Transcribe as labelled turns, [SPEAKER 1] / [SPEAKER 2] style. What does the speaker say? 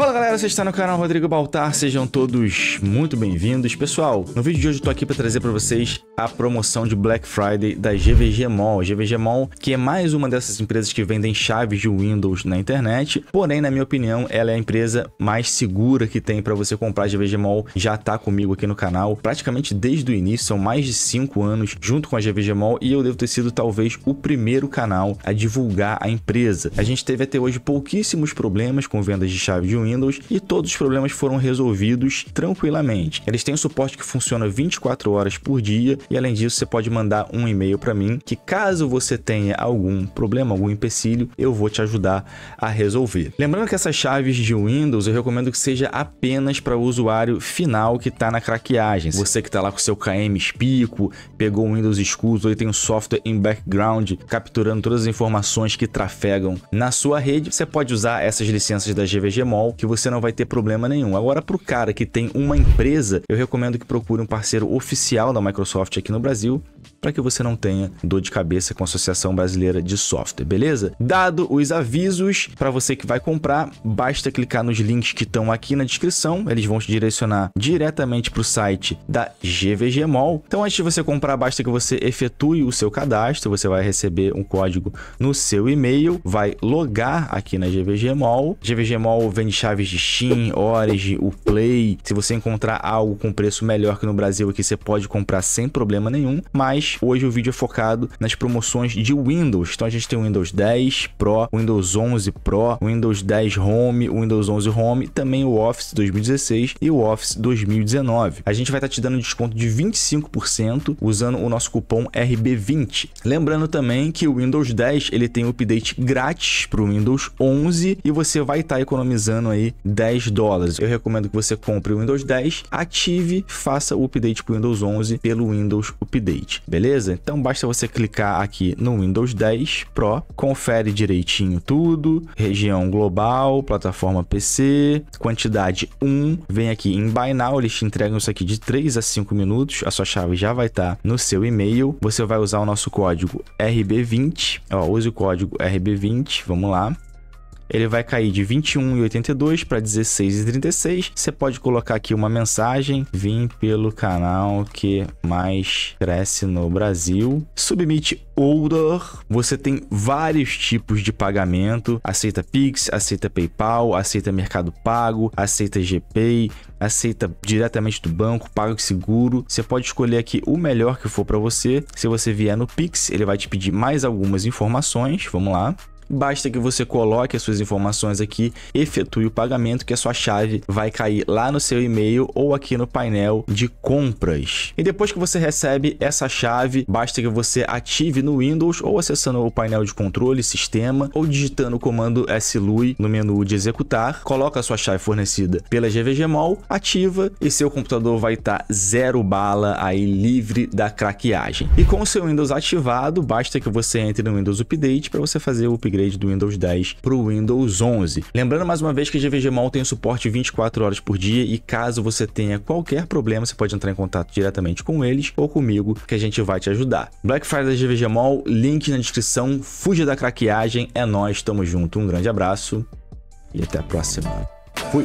[SPEAKER 1] Fala galera, você está no canal Rodrigo Baltar, sejam todos muito bem-vindos. Pessoal, no vídeo de hoje eu estou aqui para trazer para vocês a promoção de Black Friday da GVG Mall. GVG Mall, que é mais uma dessas empresas que vendem chaves de Windows na internet, porém, na minha opinião, ela é a empresa mais segura que tem para você comprar. A GVG Mall já está comigo aqui no canal praticamente desde o início, são mais de 5 anos junto com a GVG Mall e eu devo ter sido talvez o primeiro canal a divulgar a empresa. A gente teve até hoje pouquíssimos problemas com vendas de chaves de Windows, Windows e todos os problemas foram resolvidos tranquilamente. Eles têm um suporte que funciona 24 horas por dia e além disso você pode mandar um e-mail para mim que caso você tenha algum problema, algum empecilho, eu vou te ajudar a resolver. Lembrando que essas chaves de Windows eu recomendo que seja apenas para o usuário final que está na craqueagem. Você que está lá com seu KM Spico, pegou o Windows escuso e tem um software em background capturando todas as informações que trafegam na sua rede, você pode usar essas licenças da GVGmol que você não vai ter problema nenhum. Agora, para o cara que tem uma empresa, eu recomendo que procure um parceiro oficial da Microsoft aqui no Brasil para que você não tenha dor de cabeça com a Associação Brasileira de Software, beleza? Dado os avisos, para você que vai comprar, basta clicar nos links que estão aqui na descrição, eles vão te direcionar diretamente para o site da GVG Mall. Então, antes de você comprar, basta que você efetue o seu cadastro, você vai receber um código no seu e-mail, vai logar aqui na GVG Mall. GVG Mall vende chaves de Steam, Origin, o Play. Se você encontrar algo com preço melhor que no Brasil aqui, você pode comprar sem problema nenhum, mas hoje o vídeo é focado nas promoções de Windows. Então a gente tem o Windows 10 Pro, Windows 11 Pro, Windows 10 Home, Windows 11 Home, também o Office 2016 e o Office 2019. A gente vai estar tá te dando desconto de 25% usando o nosso cupom RB20. Lembrando também que o Windows 10 ele tem um update grátis para o Windows 11 e você vai estar tá economizando aí 10 dólares. Eu recomendo que você compre o Windows 10, ative, faça o update para o Windows 11 pelo Windows Update, beleza? beleza? Então basta você clicar aqui no Windows 10 Pro, confere direitinho tudo, região global, plataforma PC, quantidade 1, vem aqui em Buy Now, eles te entregam isso aqui de 3 a 5 minutos, a sua chave já vai estar tá no seu e-mail, você vai usar o nosso código RB20, ó, use o código RB20, vamos lá, ele vai cair de 21,82 para 16,36. Você pode colocar aqui uma mensagem: vim pelo canal que mais cresce no Brasil. Submit Older. Você tem vários tipos de pagamento: aceita Pix, aceita PayPal, aceita Mercado Pago, aceita GPay, aceita diretamente do banco, paga seguro. Você pode escolher aqui o melhor que for para você. Se você vier no Pix, ele vai te pedir mais algumas informações. Vamos lá. Basta que você coloque as suas informações aqui, efetue o pagamento que a sua chave vai cair lá no seu e-mail ou aqui no painel de compras. E depois que você recebe essa chave, basta que você ative no Windows ou acessando o painel de controle, sistema ou digitando o comando slui no menu de executar, coloca a sua chave fornecida pela GVGMOL, ativa e seu computador vai estar tá zero bala aí livre da craqueagem. E com o seu Windows ativado, basta que você entre no Windows Update para você fazer o upgrade upgrade do Windows 10 para o Windows 11. Lembrando mais uma vez que a GVG Mall tem o suporte 24 horas por dia e caso você tenha qualquer problema, você pode entrar em contato diretamente com eles ou comigo que a gente vai te ajudar. Black Friday da GVG Mall, link na descrição, fuja da craqueagem, é nós, tamo junto, um grande abraço e até a próxima. Fui!